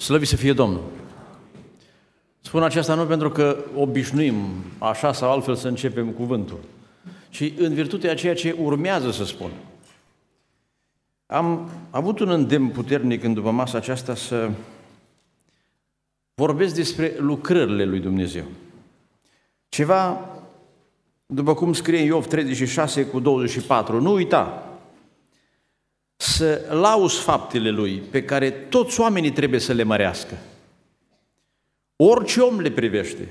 Slăvi să fie Domnul! Spun aceasta nu pentru că obișnuim așa sau altfel să începem cuvântul, ci în virtutea ceea ce urmează să spun. Am avut un îndemn puternic în după masa aceasta să vorbesc despre lucrările lui Dumnezeu. Ceva, după cum scrie în Iov 36 cu 24, nu uita, să lauzi faptele lui, pe care toți oamenii trebuie să le mărească. Orice om le privește.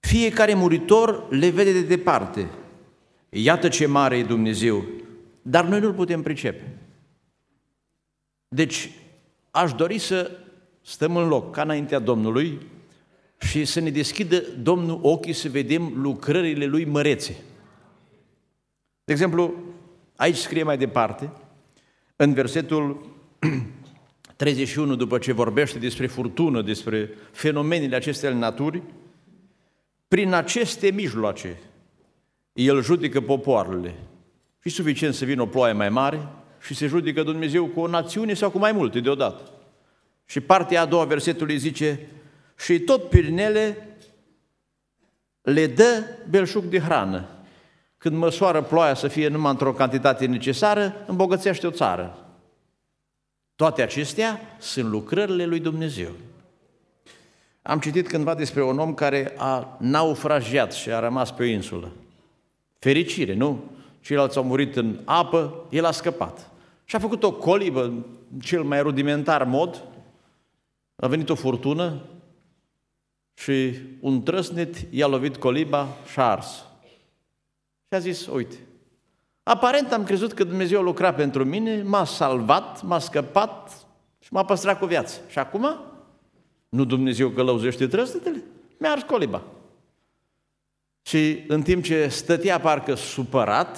Fiecare muritor le vede de departe. Iată ce mare e Dumnezeu, dar noi nu-L putem pricepe. Deci, aș dori să stăm în loc, ca înaintea Domnului, și să ne deschidă Domnul ochii să vedem lucrările Lui mărețe. De exemplu, Aici scrie mai departe, în versetul 31, după ce vorbește despre furtună, despre fenomenele acestea în naturi, prin aceste mijloace el judecă popoarele. Și suficient să vină o ploaie mai mare și se judecă Dumnezeu cu o națiune sau cu mai multe deodată. Și partea a doua versetului zice, și tot prin ele le dă belșug de hrană când măsoară ploaia să fie numai într-o cantitate necesară, îmbogățește o țară. Toate acestea sunt lucrările lui Dumnezeu. Am citit cândva despre un om care a naufragiat și a rămas pe o insulă. Fericire, nu? Ceilalți au murit în apă, el a scăpat. Și a făcut o colibă în cel mai rudimentar mod. A venit o furtună și un trăsnet i-a lovit coliba și a ars. Și a zis, uite, aparent am crezut că Dumnezeu lucra pentru mine, m-a salvat, m-a scăpat și m-a păstrat cu viață. Și acum, nu Dumnezeu călăuzește trăsnetele, mi-a ars coliba. Și în timp ce stătea parcă supărat,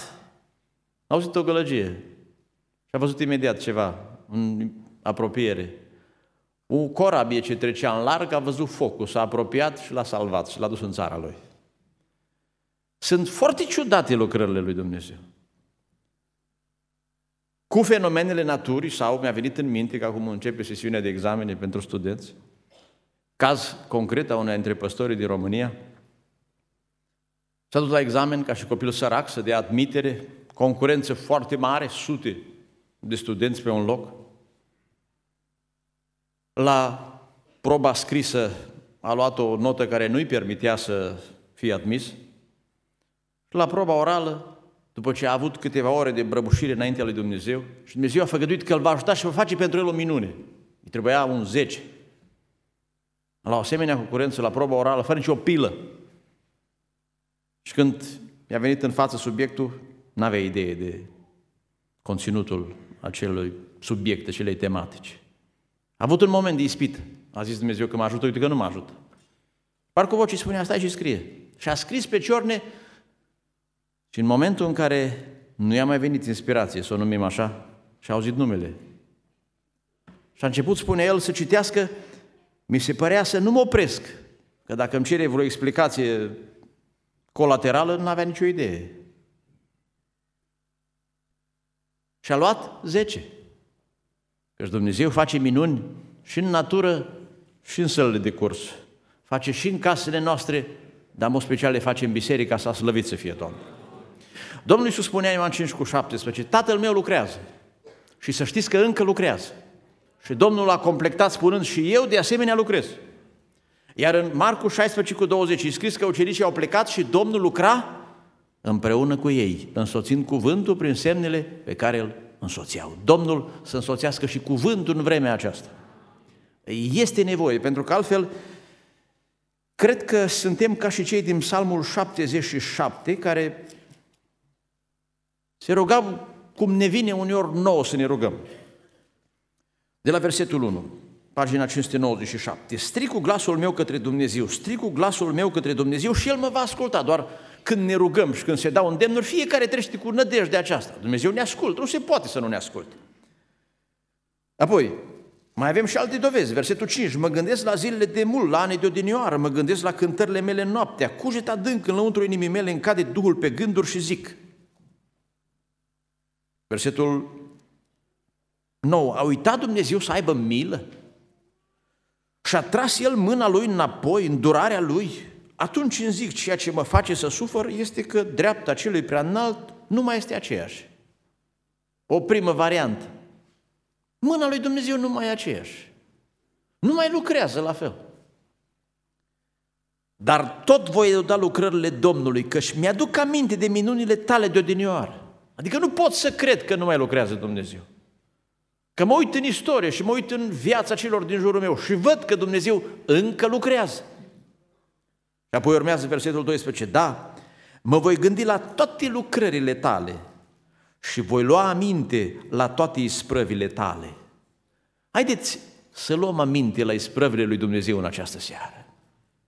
a auzit o gălăgie și a văzut imediat ceva în apropiere. O corabie ce trecea în larg a văzut focul, s-a apropiat și l-a salvat și l-a dus în țara lui. Sunt foarte ciudate lucrările lui Dumnezeu. Cu fenomenele naturii sau mi-a venit în minte că acum începe sesiunea de examene pentru studenți, caz concret a unei dintre păstorii din România, s-a dus la examen ca și copil sărac să dea admitere, concurență foarte mare, sute de studenți pe un loc. La proba scrisă a luat o notă care nu-i permitea să fie admis, la proba orală, după ce a avut câteva ore de brăbușire înaintea lui Dumnezeu și Dumnezeu a făgăduit că îl va ajuta și va face pentru el o minune. Îi trebuia un 10. La o asemenea concurență, la proba orală, fără nicio pilă. Și când i-a venit în față subiectul, n-avea idee de conținutul acelui subiect, acelei tematici. A avut un moment de ispit. A zis Dumnezeu că mă ajută, uite că nu mă ajută. Parcă vocii spunea, stai și scrie. Și a scris pe ciorne și în momentul în care nu i-a mai venit inspirație, să o numim așa, și a auzit numele. Și a început, spune el, să citească, mi se părea să nu mă opresc, că dacă îmi cere vreo explicație colaterală, nu avea nicio idee. Și a luat 10. Căci Dumnezeu face minuni și în natură și în sălile de curs. Face și în casele noastre, dar în mod special le face în biserica sa slăvit să fie Domnul. Domnul Iisus spunea în Ioan 5 cu 17, Tatăl meu lucrează și să știți că încă lucrează. Și Domnul a completat spunând și eu de asemenea lucrez. Iar în Marcu 16 cu 20 e scris că ucenicii au plecat și Domnul lucra împreună cu ei, însoțind cuvântul prin semnele pe care îl însoțeau. Domnul să însoțească și cuvântul în vremea aceasta. Este nevoie, pentru că altfel cred că suntem ca și cei din Psalmul 77, care se rugau cum ne vine uneori nouă să ne rugăm. De la versetul 1, pagina 597. Stric cu glasul meu către Dumnezeu, stric cu glasul meu către Dumnezeu și El mă va asculta. Doar când ne rugăm și când se dau îndemnuri, fiecare trește cu nădejde aceasta. Dumnezeu ne ascultă, nu se poate să nu ne asculte. Apoi, mai avem și alte dovezi. Versetul 5. Mă gândesc la zilele de mult, la ani de odinioară, mă gândesc la cântările mele noaptea. cujet adânc în inimii mele încade Duhul pe gânduri și zic – Versetul 9. A uitat Dumnezeu să aibă milă și a tras el mâna lui înapoi, în durarea lui. Atunci îmi zic, ceea ce mă face să sufăr este că dreapta celui prea înalt nu mai este aceeași. O primă variantă. Mâna lui Dumnezeu nu mai e aceeași. Nu mai lucrează la fel. Dar tot voi da lucrările Domnului, că și mi-aduc aminte de minunile tale de odinioară. Adică nu pot să cred că nu mai lucrează Dumnezeu. Că mă uit în istorie și mă uit în viața celor din jurul meu și văd că Dumnezeu încă lucrează. Și apoi urmează versetul 12. Da, mă voi gândi la toate lucrările tale și voi lua aminte la toate isprăvile tale. Haideți să luăm aminte la isprăvile lui Dumnezeu în această seară.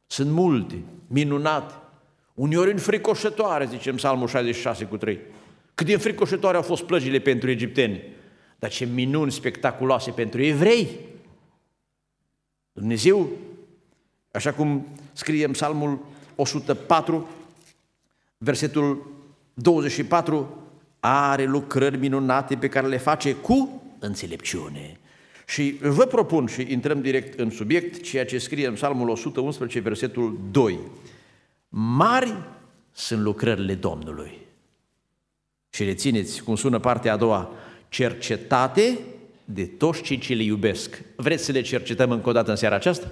Sunt multe, minunate, uneori înfricoșătoare, zicem în Psalmul 66 cu 3. Cât de înfricoșătoare au fost plăgile pentru egipteni, dar ce minuni spectaculoase pentru evrei! Dumnezeu, așa cum scrie în Psalmul 104, versetul 24, are lucrări minunate pe care le face cu înțelepciune. Și vă propun și intrăm direct în subiect ceea ce scrie în Psalmul 111, versetul 2. Mari sunt lucrările Domnului și rețineți cum sună partea a doua, cercetate de toți cei ce le iubesc. Vreți să le cercetăm încă o dată în seara aceasta?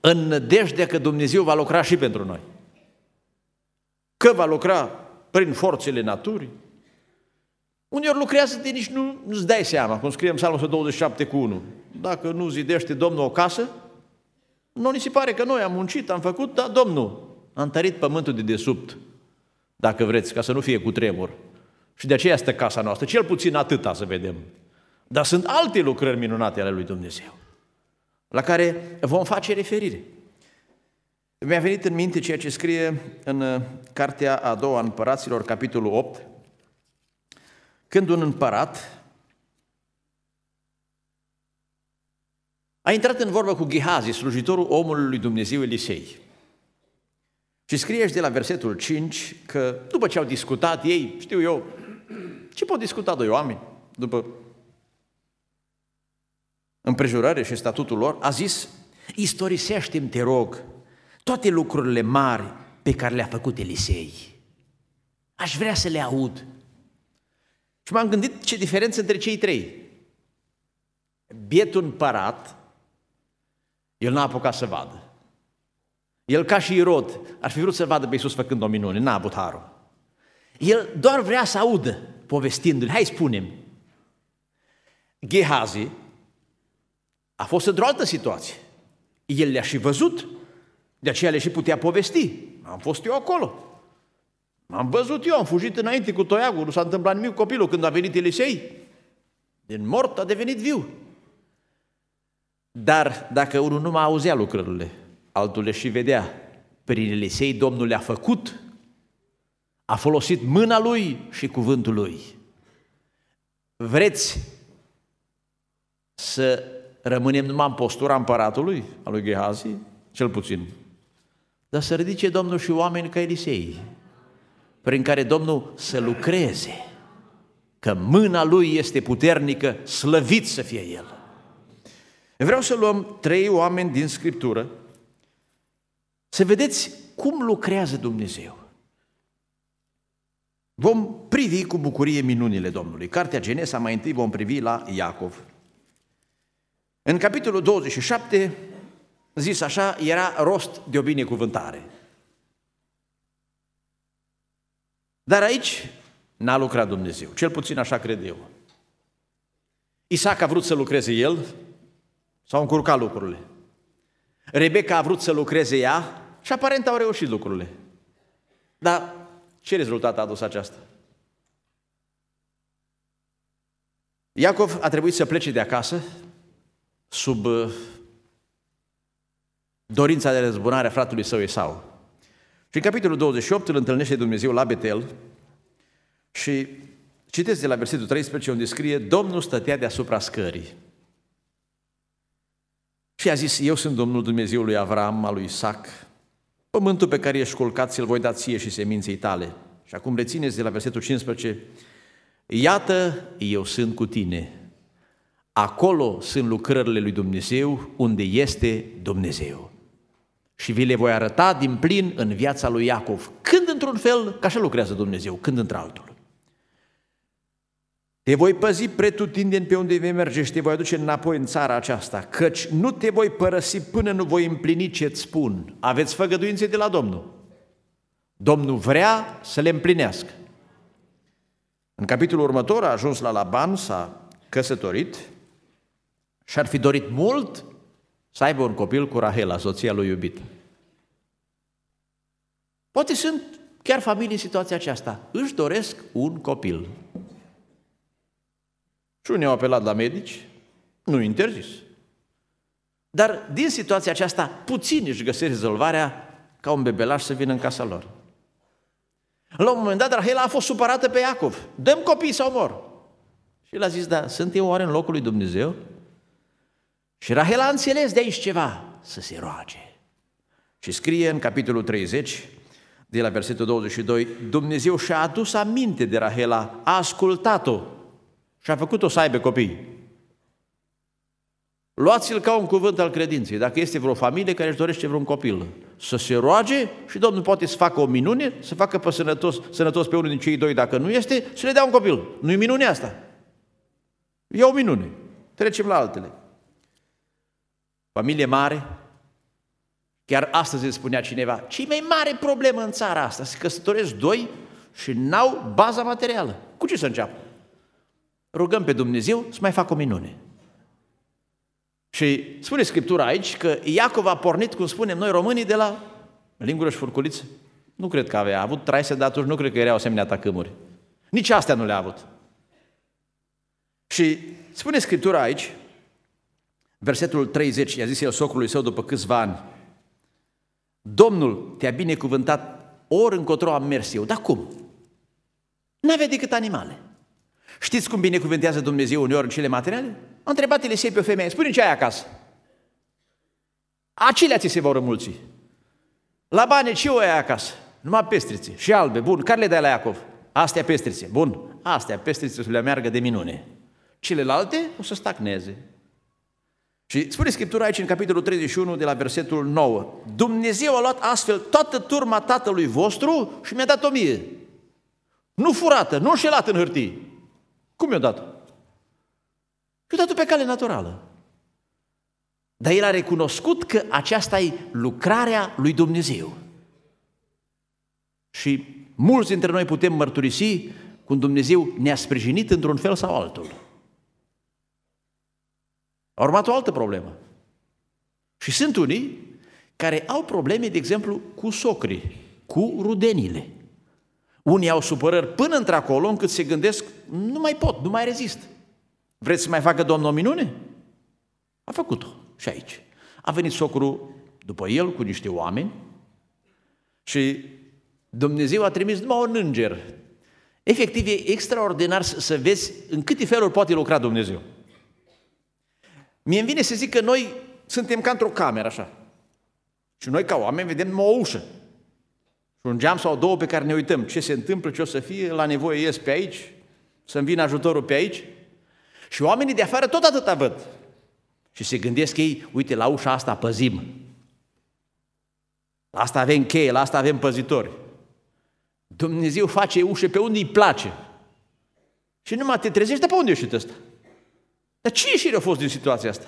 În nădejdea că Dumnezeu va lucra și pentru noi. Că va lucra prin forțele naturii. Uneori lucrează de nici nu, îți dai seama, cum scrie în Psalmul 127 cu 1. Dacă nu zidește Domnul o casă, nu ni se pare că noi am muncit, am făcut, dar Domnul a întărit pământul de desubt dacă vreți, ca să nu fie cu tremur. Și de aceea este casa noastră, cel puțin atâta să vedem. Dar sunt alte lucrări minunate ale lui Dumnezeu, la care vom face referire. Mi-a venit în minte ceea ce scrie în uh, cartea a doua împăraților, capitolul 8, când un împărat a intrat în vorbă cu Ghihazi, slujitorul omului lui Dumnezeu Elisei. Și scrie și de la versetul 5 că după ce au discutat ei, știu eu, ce pot discuta doi oameni după împrejurare și statutul lor, a zis, istorisește-mi, te rog, toate lucrurile mari pe care le-a făcut Elisei. Aș vrea să le aud. Și m-am gândit ce diferență între cei trei. Bietul împărat, el n-a apucat să vadă. El, ca și Irod, ar fi vrut să vadă pe Iisus făcând o minune, n-a avut harul. El doar vrea să audă povestindu l hai spunem. Gehazi a fost într-o altă situație. El le-a și văzut, de aceea le și putea povesti. Am fost eu acolo. M-am văzut eu, am fugit înainte cu toiagul, nu s-a întâmplat nimic copilul când a venit Elisei. Din mort a devenit viu. Dar dacă unul nu mai auzea lucrurile altul le și vedea. Prin Elisei Domnul le-a făcut, a folosit mâna lui și cuvântul lui. Vreți să rămânem numai în postura împăratului, a lui Gehazi, cel puțin, dar să ridice Domnul și oameni ca Elisei, prin care Domnul să lucreze, că mâna lui este puternică, slăvit să fie el. Vreau să luăm trei oameni din Scriptură să vedeți cum lucrează Dumnezeu. Vom privi cu bucurie minunile Domnului. Cartea Genesa, mai întâi vom privi la Iacov. În capitolul 27, zis așa, era rost de o binecuvântare. Dar aici n-a lucrat Dumnezeu, cel puțin așa cred eu. Isaac a vrut să lucreze el, s-au încurcat lucrurile. Rebecca a vrut să lucreze ea, și aparent au reușit lucrurile. Dar ce rezultat a adus aceasta? Iacov a trebuit să plece de acasă sub uh, dorința de răzbunare a fratelui său Esau. Și în capitolul 28 îl întâlnește Dumnezeu la Betel și citesc de la versetul 13 unde scrie Domnul stătea deasupra scării. Și a zis, eu sunt Domnul Dumnezeului Avram, al lui Isaac Pământul pe care ești culcat, ți-l voi da ție și seminței tale. Și acum rețineți de la versetul 15, Iată, eu sunt cu tine. Acolo sunt lucrările lui Dumnezeu, unde este Dumnezeu. Și vi le voi arăta din plin în viața lui Iacov. Când într-un fel, ca așa lucrează Dumnezeu, când într-altul. Te voi păzi pretutindeni pe unde vei merge și te voi aduce înapoi în țara aceasta, căci nu te voi părăsi până nu voi împlini ce-ți spun. Aveți făgăduințe de la Domnul. Domnul vrea să le împlinească. În capitolul următor a ajuns la Laban, s-a căsătorit și ar fi dorit mult să aibă un copil cu Rahela, soția lui iubit. Poate sunt chiar familii în situația aceasta. Își doresc un copil. Și unii au apelat la medici, nu interzis. Dar din situația aceasta, puțini își găsesc rezolvarea ca un bebelaș să vină în casa lor. La un moment dat, Rahela a fost supărată pe Iacov. Dăm copii sau mor. Și el a zis, da, sunt eu oare în locul lui Dumnezeu? Și Rahela a înțeles de aici ceva, să se roage. Și scrie în capitolul 30, de la versetul 22, Dumnezeu și-a adus aminte de Rahela, a ascultat-o și a făcut-o să aibă copii. Luați-l ca un cuvânt al credinței. Dacă este vreo familie care își dorește vreun copil, să se roage și Domnul poate să facă o minune, să facă pe sănătos, sănătos pe unul din cei doi, dacă nu este, să le dea un copil. Nu-i minune asta. E o minune. Trecem la altele. Familie mare, chiar astăzi îmi spunea cineva, cei mai mare problemă în țara asta, se căsătoresc doi și n-au baza materială. Cu ce să înceapă? rugăm pe Dumnezeu să mai facă o minune. Și spune Scriptura aici că Iacov a pornit, cum spunem noi românii, de la lingură și furculiță. Nu cred că avea. A avut traise, dar atunci nu cred că erau asemenea tacâmuri. Nici astea nu le-a avut. Și spune Scriptura aici, versetul 30, i-a zis el socrului său după câțiva ani, Domnul te-a binecuvântat ori încotro am mers eu. Dar cum? N-avea decât animale. Știți cum binecuvântează Dumnezeu uneori cele materiale? A întrebat Elisei pe o femeie, spune ce ai acasă. Acelea ți se vor mulți. La bani ce o ai acasă? Numai pestrițe și albe, bun, care le dai la Iacov? Astea pestrițe, bun, astea pestrițe să le meargă de minune. Celelalte o să stagneze. Și spune Scriptura aici în capitolul 31 de la versetul 9. Dumnezeu a luat astfel toată turma tatălui vostru și mi-a dat-o mie. Nu furată, nu înșelată în hârtie. Cum i-a dat? I-a dat pe cale naturală. Dar el a recunoscut că aceasta e lucrarea lui Dumnezeu. Și mulți dintre noi putem mărturisi cum Dumnezeu ne-a sprijinit într-un fel sau altul. A urmat o altă problemă. Și sunt unii care au probleme, de exemplu, cu socrii, cu rudenile. Unii au supărări până într-acolo încât se gândesc nu mai pot, nu mai rezist. Vreți să mai facă Domnul o minune? A făcut-o și aici. A venit socru după el cu niște oameni și Dumnezeu a trimis numai un înger. Efectiv, e extraordinar să vezi în câte feluri poate lucra Dumnezeu. Mie îmi vine să zic că noi suntem ca într-o cameră așa. Și noi ca oameni vedem numai o ușă. Și un geam sau două pe care ne uităm ce se întâmplă, ce o să fie, la nevoie ies pe aici, să-mi vină ajutorul pe aici. Și oamenii de afară tot atâta văd. Și se gândesc ei, uite, la ușa asta păzim. La asta avem cheie, la asta avem păzitori. Dumnezeu face ușe pe unde îi place. Și numai te trezești, de pe unde ieșit ăsta? Dar ce ieșire a fost din situația asta?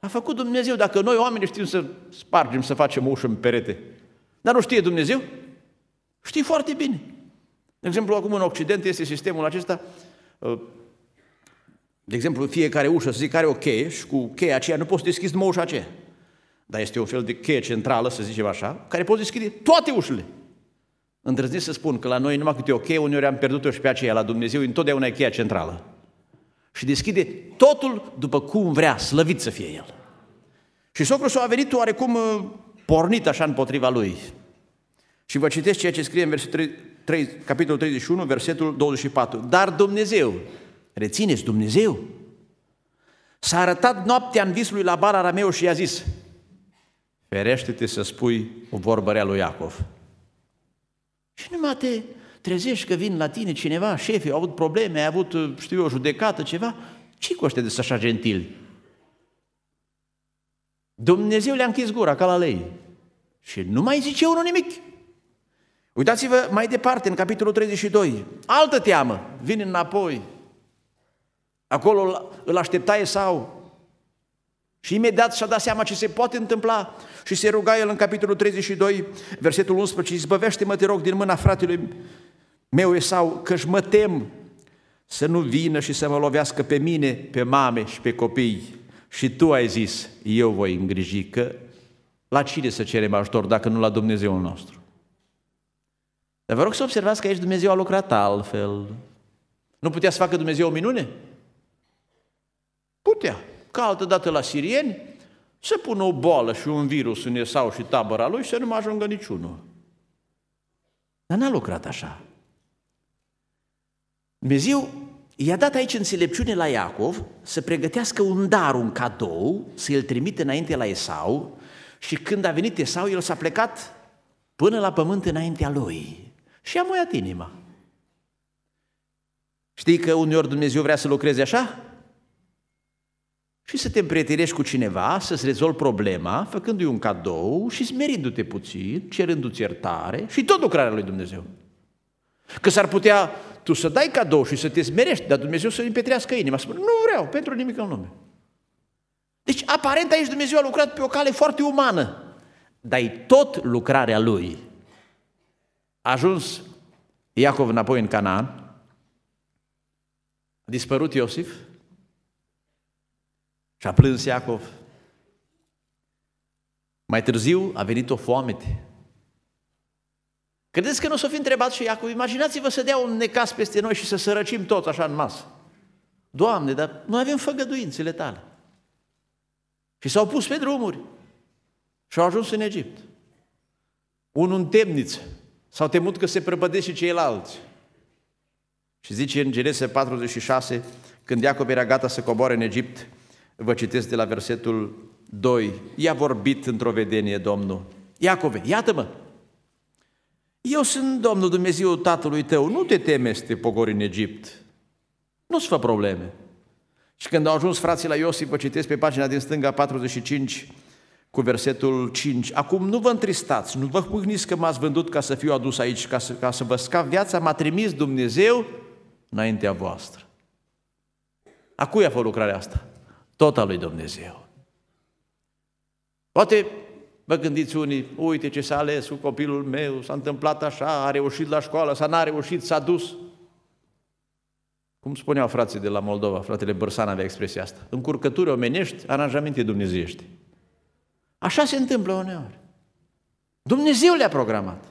A făcut Dumnezeu, dacă noi oamenii știm să spargem, să facem ușă în perete. Dar nu știe Dumnezeu? Știi foarte bine. De exemplu, acum în Occident este sistemul acesta, uh, de exemplu, fiecare ușă, să zic, are o cheie și cu cheia aceea nu poți deschizi numai ușa aceea. Dar este un fel de cheie centrală, să zicem așa, care poți deschide toate ușile. Îndrăznesc să spun că la noi numai câte o cheie, uneori am pierdut-o și pe aceea la Dumnezeu, întotdeauna e cheia centrală. Și deschide totul după cum vrea, slăvit să fie El. Și socrul s a venit oarecum uh, pornit așa împotriva lui. Și vă citesc ceea ce scrie în versetul 3, capitolul 31, versetul 24. Dar Dumnezeu, rețineți Dumnezeu, s-a arătat noaptea în visul lui Laban Arameu și i-a zis, ferește-te să spui o vorbă rea lui Iacov. Și numai te trezești că vin la tine cineva, șefii au avut probleme, ai avut, știu eu, judecată, ceva, ce coște de să-și așa gentil? Dumnezeu le-a închis gura ca la lei. Și nu mai zice unul nimic. Uitați-vă mai departe, în capitolul 32. Altă teamă, vin înapoi. Acolo îl aștepta sau Și imediat și-a dat seama ce se poate întâmpla și se ruga el în capitolul 32, versetul 11, zbăvește mă te rog, din mâna fratelui meu sau, că mă tem să nu vină și să mă lovească pe mine, pe mame și pe copii. Și tu ai zis, eu voi îngriji că la cine să cerem ajutor dacă nu la Dumnezeul nostru? Dar vă rog să observați că aici Dumnezeu a lucrat altfel. Nu putea să facă Dumnezeu o minune? Putea. Ca altă dată la sirieni, să pună o boală și un virus în sau și tabăra lui și să nu mai ajungă niciunul. Dar n-a lucrat așa. Dumnezeu i-a dat aici înțelepciune la Iacov să pregătească un dar, un cadou, să îl trimite înainte la Esau și când a venit Esau, el s-a plecat până la pământ înaintea lui și am uiat inima. Știi că uneori Dumnezeu vrea să lucreze așa? Și să te împrietenești cu cineva, să-ți rezolvi problema, făcându-i un cadou și smerindu-te puțin, cerându-ți iertare și tot lucrarea lui Dumnezeu. Că s-ar putea tu să dai cadou și să te smerești, dar Dumnezeu să-i împietrească inima, spune, nu vreau, pentru nimic în lume. Deci, aparent aici Dumnezeu a lucrat pe o cale foarte umană, dar e tot lucrarea Lui. A ajuns Iacov înapoi în Canaan, a dispărut Iosif și a plâns Iacov. Mai târziu a venit o foamete. Credeți că nu o să fi întrebat și Iacov? Imaginați-vă să dea un necas peste noi și să sărăcim toți așa în masă. Doamne, dar noi avem făgăduințele tale. Și s-au pus pe drumuri și au ajuns în Egipt. Unul în temniță, S-au temut că se prăbădește ceilalți. Și zice în Genese 46, când Iacob era gata să coboare în Egipt, vă citesc de la versetul 2, i-a vorbit într-o vedenie Domnul, Iacove, iată-mă, eu sunt Domnul Dumnezeu tatălui tău, nu te teme să te pogori în Egipt, nu-ți fă probleme. Și când au ajuns frații la Iosif, vă citesc pe pagina din stânga 45, cu versetul 5. Acum nu vă întristați, nu vă pâhniți că m-ați vândut ca să fiu adus aici, ca să, ca să vă scap viața, m-a trimis Dumnezeu înaintea voastră. A cui a fost lucrarea asta? Tot a lui Dumnezeu. Poate vă gândiți unii, uite ce s-a ales cu copilul meu, s-a întâmplat așa, a reușit la școală, s-a n-a reușit, s-a dus. Cum spuneau frații de la Moldova, fratele Bărsan avea expresia asta, încurcături omenești, aranjamente dumnezeiești. Așa se întâmplă uneori. Dumnezeu le-a programat.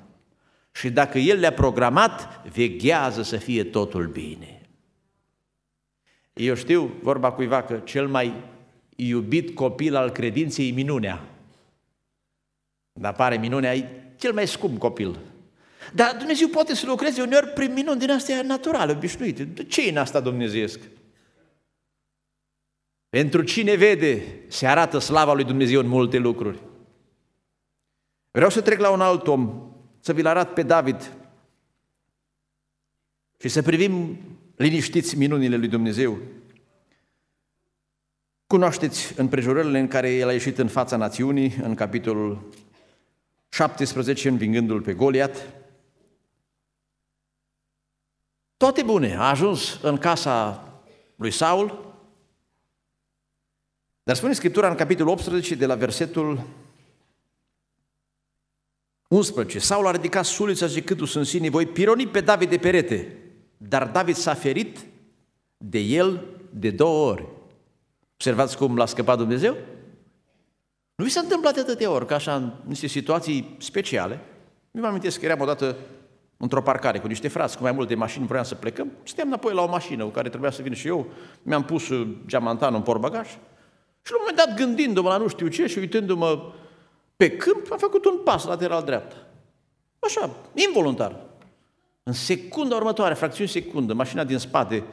Și dacă El le-a programat, veghează să fie totul bine. Eu știu, vorba cuiva, că cel mai iubit copil al credinței e minunea. Dar pare minunea e cel mai scump copil. Dar Dumnezeu poate să lucreze uneori prin minuni din astea naturale, obișnuite. De ce e în asta dumnezeiesc? Pentru cine vede, se arată slava lui Dumnezeu în multe lucruri. Vreau să trec la un alt om, să vi-l arat pe David și să privim liniștiți minunile lui Dumnezeu. Cunoașteți împrejurările în care el a ieșit în fața națiunii, în capitolul 17, învingându-l pe Goliat. Toate bune, a ajuns în casa lui Saul, dar spune Scriptura în capitolul 18 de la versetul 11. Saul a ridicat sulița zicându în sine, voi pironi pe David de perete. Dar David s-a ferit de el de două ori. Observați cum l-a scăpat Dumnezeu? Nu vi s-a întâmplat de atâtea ori, ca așa, în niște situații speciale. Mi-am amintesc că eram odată într-o parcare cu niște frați, cu mai multe mașini, vreau să plecăm. Stăteam înapoi la o mașină cu care trebuia să vin și eu. Mi-am pus geamantanul în porbagaj și la un moment dat, gândindu-mă la nu știu ce și uitându-mă pe câmp, am făcut un pas lateral dreapta. Așa, involuntar. În secunda următoare, fracțiuni secundă, mașina din spate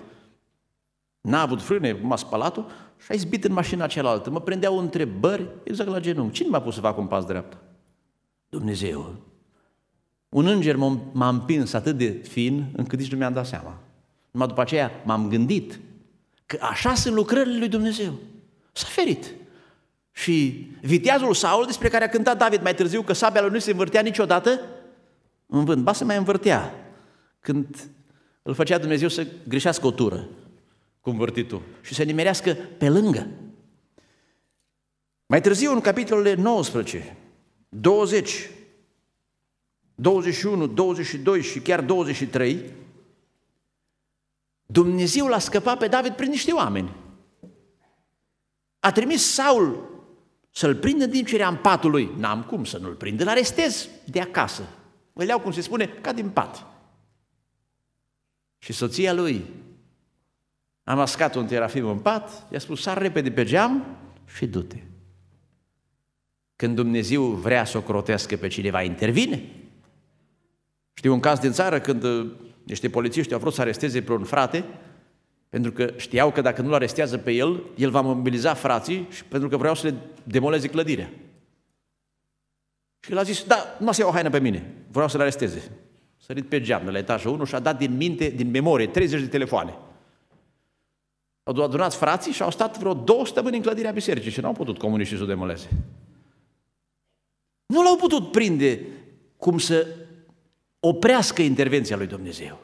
n-a avut frâne, m-a spălat-o și a izbit în mașina cealaltă. Mă prendeau întrebări exact la genunchi. Cine m-a pus să fac un pas dreapta? Dumnezeu. Un înger m-a împins atât de fin încât nici nu mi-am dat seama. Numai după aceea m-am gândit că așa sunt lucrările lui Dumnezeu. S-a ferit. Și viteazul Saul, despre care a cântat David mai târziu, că sabia lui nu se învârtea niciodată, în vânt, ba se mai învârtea. Când îl făcea Dumnezeu să greșească o tură cu învârtitul și să nimerească pe lângă. Mai târziu, în capitolele 19, 20, 21, 22 și chiar 23, Dumnezeu l-a scăpat pe David prin niște oameni a trimis Saul să-l prindă din cerea ce în patul lui. N-am cum să nu-l prind, îl arestez de acasă. Îl iau, cum se spune, ca din pat. Și soția lui a mascat un terafim în pat, i-a spus, sar repede pe geam și du-te. Când Dumnezeu vrea să o crotească pe cineva, intervine. Știu un caz din țară când uh, niște polițiști au vrut să aresteze pe un frate pentru că știau că dacă nu-l arestează pe el, el va mobiliza frații și pentru că vreau să le demoleze clădirea. Și el a zis, da, nu se iau haină pe mine, vreau să-l aresteze. Sărit pe geam de la etajul 1 și a dat din minte, din memorie, 30 de telefoane. Au adunat frații și au stat vreo două stăpâni în clădirea bisericii și nu au putut comuniștii să o demoleze. Nu l-au putut prinde cum să oprească intervenția lui Dumnezeu.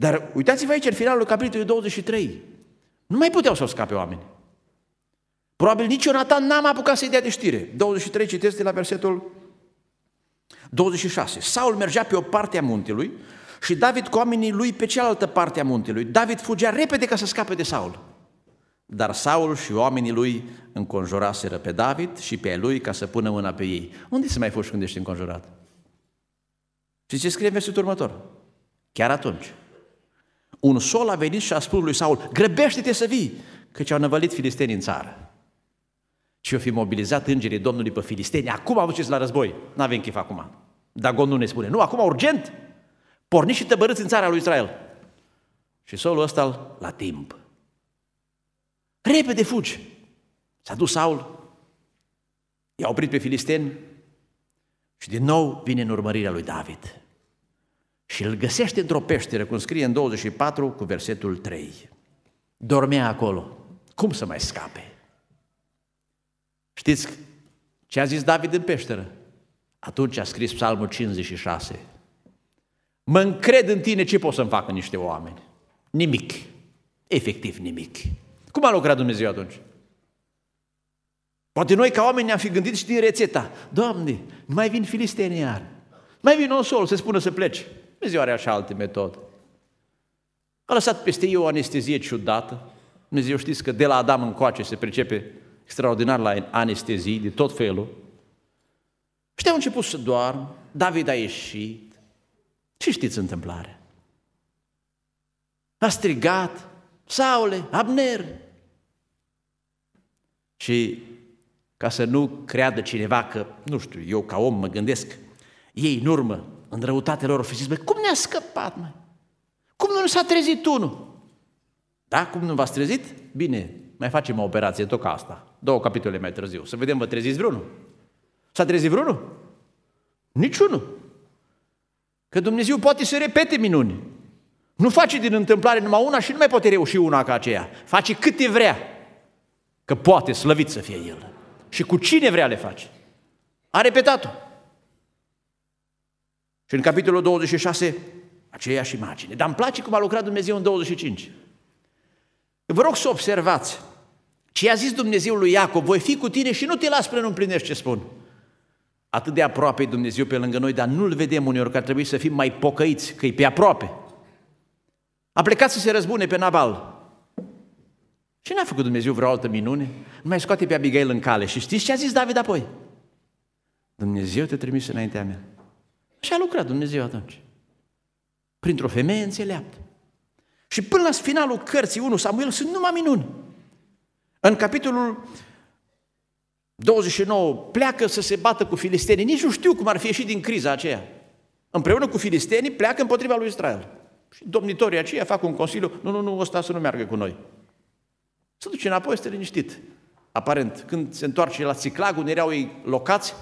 Dar uitați-vă aici, în finalul capitolului 23. Nu mai puteau să scape oameni. Probabil nici Ionatan n-am apucat să-i dea de știre. 23 citesc de la versetul 26. Saul mergea pe o parte a muntelui și David cu oamenii lui pe cealaltă parte a muntelui. David fugea repede ca să scape de Saul. Dar Saul și oamenii lui înconjuraseră pe David și pe lui ca să pună mâna pe ei. Unde se mai fugi când ești înconjurat? Și ce scrie în versetul următor? Chiar atunci, un sol a venit și a spus lui Saul, grăbește-te să vii, căci au năvălit filistenii în țară. Și eu fi mobilizat îngerii Domnului pe filisteni, acum au la război, Nu avem chef acum. Dagon nu ne spune, nu, acum urgent, Porni și tăbărâți în țara lui Israel. Și solul ăsta la timp. Repede fugi! S-a dus Saul, i-a oprit pe filisteni și din nou vine în urmărirea lui David și îl găsește într-o peșteră, cum scrie în 24 cu versetul 3. Dormea acolo. Cum să mai scape? Știți ce a zis David în peșteră? Atunci a scris psalmul 56. Mă încred în tine, ce pot să-mi facă niște oameni? Nimic. Efectiv nimic. Cum a lucrat Dumnezeu atunci? Poate noi ca oameni ne-am fi gândit și din rețeta. Doamne, nu mai vin filistenii iar. Mai vin un sol să spună să pleci. Dumnezeu are așa alte metode. A lăsat peste ei o anestezie ciudată. Dumnezeu știți că de la Adam încoace se percepe extraordinar la anestezii de tot felul. Și au început să doarmă, David a ieșit. Ce știți întâmplarea? A strigat, Saule, Abner. Și ca să nu creadă cineva că, nu știu, eu ca om mă gândesc, ei în urmă în răutate lor, fi zis, bă, cum ne-a scăpat, mai? Cum nu s-a trezit unul? Da? Cum nu v-ați trezit? Bine, mai facem o operație, tot ca asta. Două capitole mai târziu. Să vedem, vă treziți vreunul. S-a trezit vreunul? Niciunul. Că Dumnezeu poate să repete minuni. Nu face din întâmplare numai una și nu mai poate reuși una ca aceea. Face câte vrea. Că poate slăvit să fie El. Și cu cine vrea le face. A repetat-o. Și în capitolul 26, aceeași imagine. Dar îmi place cum a lucrat Dumnezeu în 25. Vă rog să observați ce i-a zis Dumnezeu lui Iacob, voi fi cu tine și nu te las până nu împlinești ce spun. Atât de aproape e Dumnezeu pe lângă noi, dar nu-L vedem uneori, că ar trebui să fim mai pocăiți, că e pe aproape. A plecat să se răzbune pe Nabal. Și n-a făcut Dumnezeu vreo altă minune? Nu mai scoate pe Abigail în cale. Și știți ce a zis David apoi? Dumnezeu te trimis înaintea mea. Și a lucrat Dumnezeu atunci. Printr-o femeie înțeleaptă. Și până la finalul cărții 1 Samuel sunt numai minuni. În capitolul 29 pleacă să se bată cu filistenii. Nici nu știu cum ar fi ieșit din criza aceea. Împreună cu filistenii pleacă împotriva lui Israel. Și domnitorii aceia fac un consiliu, nu, nu, nu, ăsta să nu meargă cu noi. Se duce înapoi, este liniștit. Aparent, când se întoarce la Ciclag, unde erau ei locați,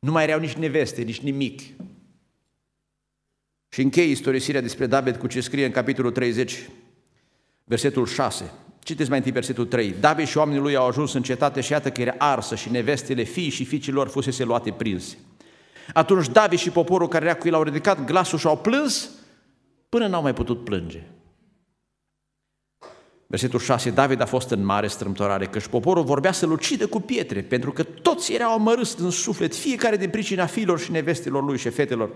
nu mai erau nici neveste, nici nimic. Și închei istorisirea despre David cu ce scrie în capitolul 30, versetul 6. Citeți mai întâi versetul 3. David și oamenii lui au ajuns în cetate și iată că era arsă și nevestele fiii și fiicilor fusese luate prinse. Atunci David și poporul care era cu el au ridicat glasul și au plâns până n-au mai putut plânge. Versetul 6, David a fost în mare strâmtorare, căci poporul vorbea să-l ucide cu pietre, pentru că toți erau amărâți în suflet, fiecare din pricina fiilor și nevestelor lui și fetelor.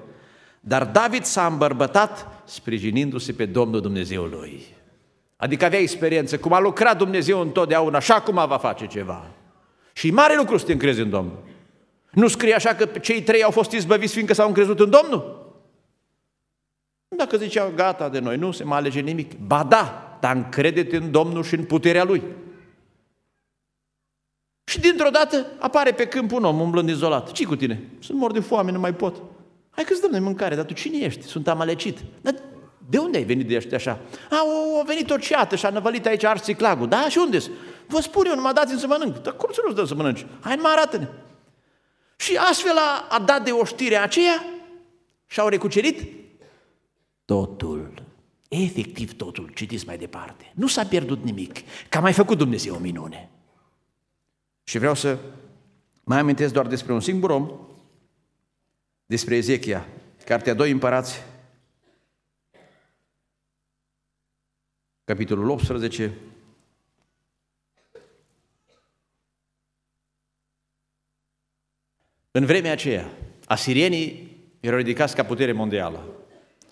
Dar David s-a îmbărbătat sprijinindu-se pe Domnul Dumnezeul lui. Adică avea experiență, cum a lucrat Dumnezeu întotdeauna, așa cum va face ceva. Și mare lucru să te încrezi în Domnul. Nu scrie așa că cei trei au fost izbăviți fiindcă s-au încrezut în Domnul? Dacă ziceau, gata de noi, nu se mai alege nimic. Ba da, ta încrede în Domnul și în puterea Lui. Și dintr-o dată apare pe câmp un om umblând izolat. ce cu tine? Sunt mor de foame, nu mai pot. Hai că-ți dăm noi mâncare, dar tu cine ești? Sunt amalecit. Dar de unde ai venit de ăștia așa? A, o, o venit o ceată și a năvălit aici ars ciclagul. Da? Și unde -s? Vă spun eu, nu mă dați să mănânc. Dar cum să nu-ți dăm să mănânci? Hai, mă arată-ne. Și astfel a, a dat de oștirea aceea și au recucerit totul efectiv totul, citiți mai departe. Nu s-a pierdut nimic, că a mai făcut Dumnezeu o minune. Și vreau să mai amintesc doar despre un singur om, despre Ezechia, cartea 2 împărați, capitolul 18, În vremea aceea, asirienii erau ridicați ca putere mondială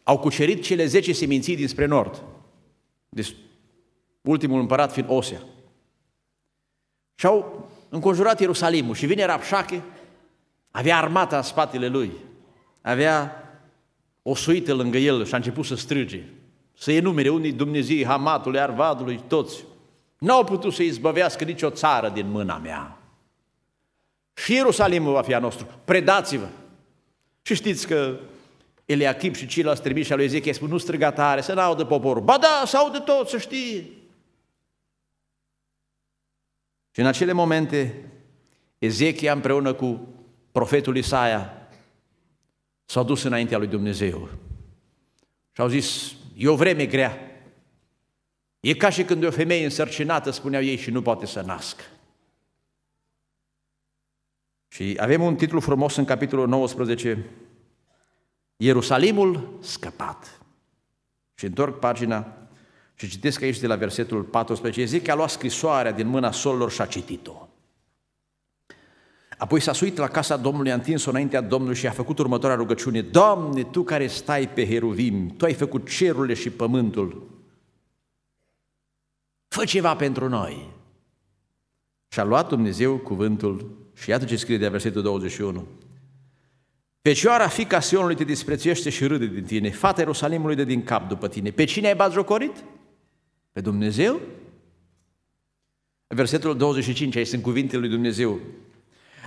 au cucerit cele 10 seminții dinspre nord. Deci, ultimul împărat fiind Osea. Și au înconjurat Ierusalimul și vine Rapșache, avea armata în spatele lui, avea o suită lângă el și a început să strige, să enumere unii Dumnezei Hamatului, Arvadului, toți. N-au putut să izbăvească nicio țară din mâna mea. Și Ierusalimul va fi a nostru. Predați-vă! Și știți că Eliachim și ceilalți trimiși al lui Ezechia spun, nu striga tare, să n-audă poporul. Ba da, să audă tot, să știe. Și în acele momente, Ezechia împreună cu profetul Isaia s-au dus înaintea lui Dumnezeu. Și au zis, e o vreme grea. E ca și când e o femeie însărcinată, spuneau ei, și nu poate să nască. Și avem un titlu frumos în capitolul 19, Ierusalimul scăpat. Și întorc pagina și citesc aici de la versetul 14. Zic că a luat scrisoarea din mâna solilor și a citit-o. Apoi s-a suit la casa Domnului, a întins-o înaintea Domnului și a făcut următoarea rugăciune. Doamne, Tu care stai pe heruvim, Tu ai făcut cerurile și pământul, fă ceva pentru noi. Și a luat Dumnezeu cuvântul și iată ce scrie de versetul 21. Fecioara fica Sionului te disprețuiește și râde din tine, fata Ierusalimului de din cap după tine. Pe cine ai batjocorit? Pe Dumnezeu? Versetul 25, aici sunt cuvintele lui Dumnezeu.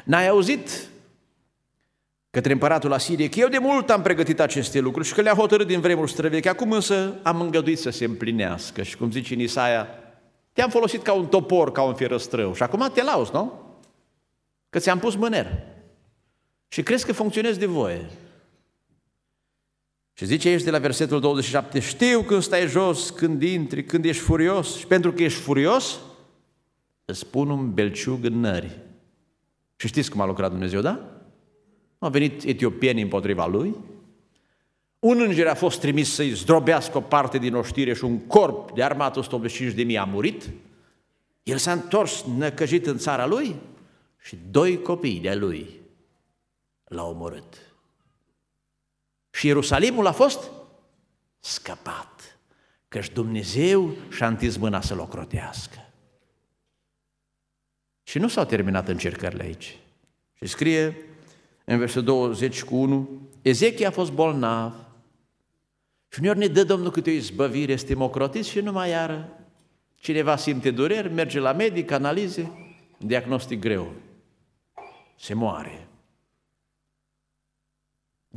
N-ai auzit către împăratul Asiriei că eu de mult am pregătit aceste lucruri și că le-a hotărât din vremuri străvechi, acum însă am îngăduit să se împlinească. Și cum zice în Isaia, te-am folosit ca un topor, ca un fierăstrău și acum te lauzi, nu? Că ți-am pus mâner. Și crezi că funcționezi de voie. Și zice aici de la versetul 27, știu când stai jos, când intri, când ești furios și pentru că ești furios, îți pun un belciug în nări. Și știți cum a lucrat Dumnezeu, da? Au venit etiopienii împotriva lui, un înger a fost trimis să-i zdrobească o parte din oștire și un corp de armată mii a murit, el s-a întors năcăjit în țara lui și doi copii de-a lui l-a omorât. Și Ierusalimul a fost scăpat, căci Dumnezeu și-a întins mâna să-l ocrotească. Și nu s-au terminat încercările aici. Și scrie în versetul 20 cu 1, Ezechia a fost bolnav și uneori ne dă Domnul câte o izbăvire, este ocrotiți și numai iară. Cineva simte dureri, merge la medic, analize, diagnostic greu. Se moare.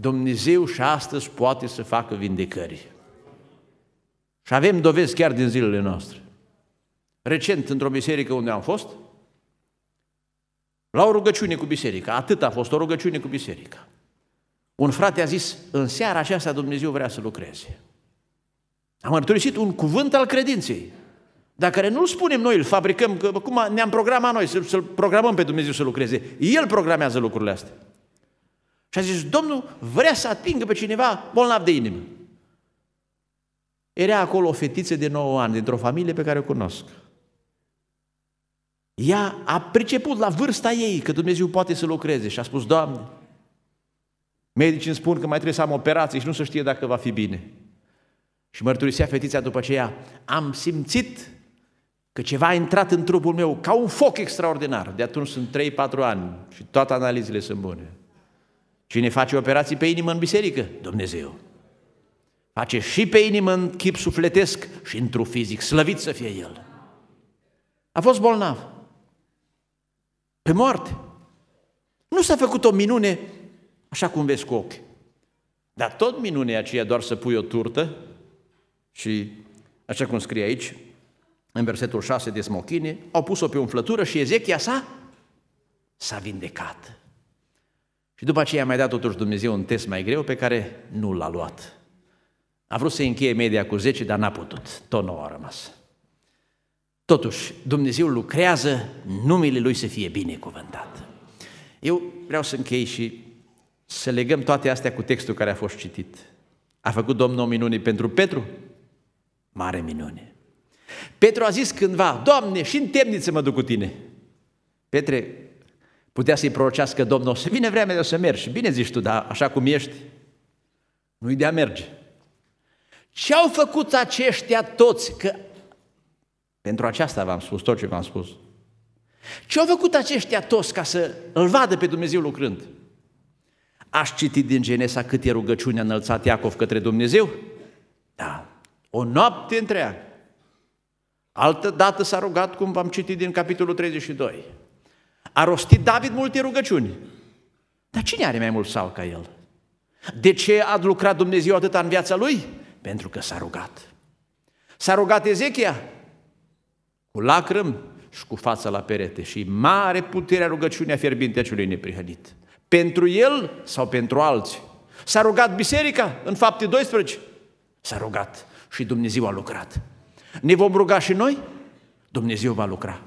Dumnezeu și astăzi poate să facă vindecări. Și avem dovezi chiar din zilele noastre. Recent, într-o biserică unde am fost, la o rugăciune cu biserica, atât a fost o rugăciune cu biserica. Un frate a zis, în seara aceasta Dumnezeu vrea să lucreze. Am mărturisit un cuvânt al credinței, dar care nu-l spunem noi, îl fabricăm, că cum ne-am programat noi, să-l programăm pe Dumnezeu să lucreze. El programează lucrurile astea. Și a zis, Domnul vrea să atingă pe cineva bolnav de inimă. Era acolo o fetiță de 9 ani, dintr-o familie pe care o cunosc. Ea a priceput la vârsta ei că Dumnezeu poate să lucreze și a spus, Doamne, medicii îmi spun că mai trebuie să am operație și nu se știe dacă va fi bine. Și mărturisea fetița după aceea, am simțit că ceva a intrat în trupul meu ca un foc extraordinar. De atunci sunt 3-4 ani și toate analizele sunt bune. Cine face operații pe inimă în biserică? Dumnezeu. Face și pe inimă în chip sufletesc și într-un fizic. Slăvit să fie El. A fost bolnav. Pe moarte. Nu s-a făcut o minune așa cum vezi cu ochi. Dar tot minunea aceea doar să pui o turtă și, așa cum scrie aici, în versetul 6 de smochine, au pus-o pe umflătură și Ezechia s-a, s-a vindecat. Și după aceea mai dat totuși Dumnezeu un test mai greu pe care nu l-a luat. A vrut să încheie media cu 10, dar n-a putut. Tot 9 a rămas. Totuși, Dumnezeu lucrează, numele Lui să fie binecuvântat. Eu vreau să închei și să legăm toate astea cu textul care a fost citit. A făcut Domnul o minune pentru Petru? Mare minune. Petru a zis cândva, Doamne, și în temniță mă duc cu tine. Petre, Putea să-i prorocească Domnul, să vine vremea de o să mergi. Bine zici tu, dar așa cum ești, nu-i de a merge. Ce au făcut aceștia toți? Că pentru aceasta v-am spus tot ce v-am spus. Ce au făcut aceștia toți ca să îl vadă pe Dumnezeu lucrând? Aș citi din Genesa cât e rugăciunea înălțat Iacov către Dumnezeu? Da. O noapte întreagă. Altă dată s-a rugat, cum v-am citit din capitolul 32. A rostit David multe rugăciuni. Dar cine are mai mult sau ca el? De ce a lucrat Dumnezeu atât în viața lui? Pentru că s-a rugat. S-a rugat Ezechia cu lacrim și cu fața la perete și mare puterea rugăciunea fierbinte a celui neprihănit. Pentru el sau pentru alții. S-a rugat biserica în fapte 12. S-a rugat și Dumnezeu a lucrat. Ne vom ruga și noi? Dumnezeu va lucra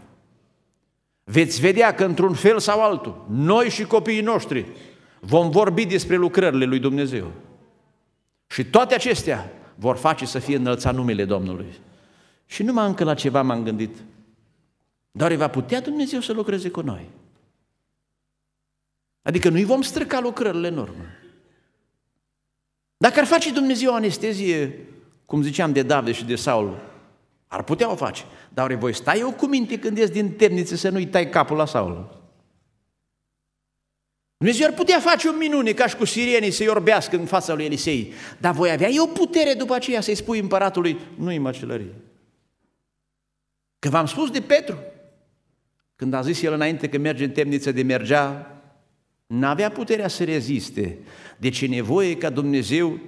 veți vedea că într-un fel sau altul, noi și copiii noștri vom vorbi despre lucrările lui Dumnezeu. Și toate acestea vor face să fie înălțat numele Domnului. Și numai încă la ceva m-am gândit. Doar va putea Dumnezeu să lucreze cu noi. Adică nu-i vom străca lucrările în urmă. Dacă ar face Dumnezeu anestezie, cum ziceam de David și de Saul, ar putea o face. Dar ori voi stai eu cu minte când ies din temniță să nu-i tai capul la Saul. Dumnezeu ar putea face o minune ca și cu sirienii să-i orbească în fața lui Elisei. Dar voi avea eu putere după aceea să-i spui împăratului, nu-i măcelărie. Că v-am spus de Petru, când a zis el înainte că merge în temniță de mergea, n-avea puterea să reziste. Deci e nevoie ca Dumnezeu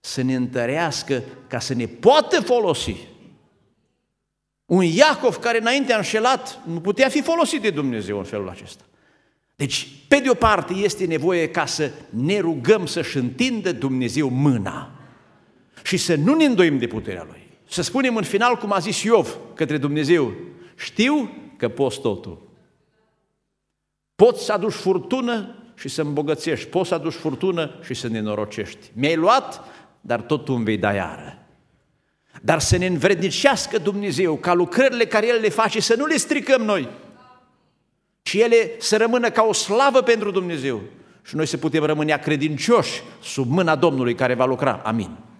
să ne întărească ca să ne poată folosi. Un Iacov care înainte a înșelat nu putea fi folosit de Dumnezeu în felul acesta. Deci, pe de o parte, este nevoie ca să ne rugăm să-și întindă Dumnezeu mâna și să nu ne îndoim de puterea Lui. Să spunem în final, cum a zis Iov către Dumnezeu, știu că poți totul. Poți să aduci furtună și să îmbogățești, poți să aduci furtună și să norocești. Mi-ai luat, dar tot tu îmi vei da iară dar să ne învrednicească Dumnezeu ca lucrările care El le face să nu le stricăm noi și ele să rămână ca o slavă pentru Dumnezeu și noi să putem rămâne credincioși sub mâna Domnului care va lucra. Amin.